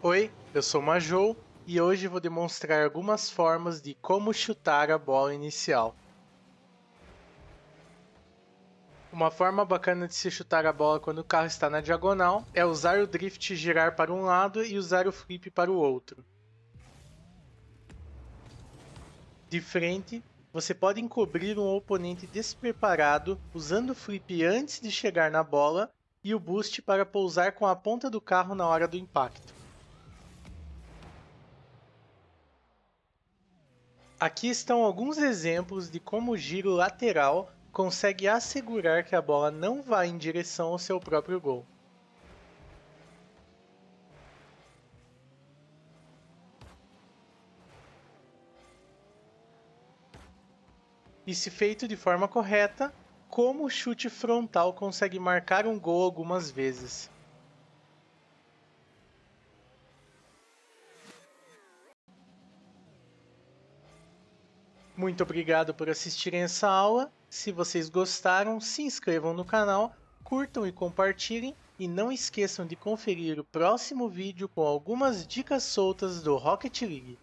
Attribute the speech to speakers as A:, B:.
A: Oi, eu sou Majou e hoje vou demonstrar algumas formas de como chutar a bola inicial. Uma forma bacana de se chutar a bola quando o carro está na diagonal é usar o drift girar para um lado e usar o flip para o outro. De frente, você pode encobrir um oponente despreparado usando o flip antes de chegar na bola e o boost para pousar com a ponta do carro na hora do impacto. Aqui estão alguns exemplos de como o giro lateral consegue assegurar que a bola não vá em direção ao seu próprio gol. E se feito de forma correta, como o chute frontal consegue marcar um gol algumas vezes. Muito obrigado por assistirem essa aula. Se vocês gostaram, se inscrevam no canal, curtam e compartilhem. E não esqueçam de conferir o próximo vídeo com algumas dicas soltas do Rocket League.